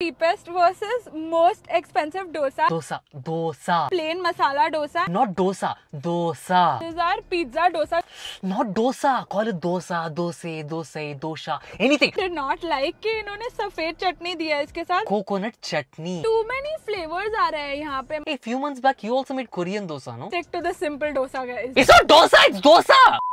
cheapest versus most expensive dosa dosa dosa plain masala dosa not dosa dosa these are pizza dosa not dosa call it dosa dosa dosa dosa anything did not like कि इन्होंने सफेद चटनी दिया है इसके साथ coconut chutney too many flavors आ रहे हैं यहाँ पे a few months back you also made korean dosa no stick to the simple dosa guys it's not dosa it's dosa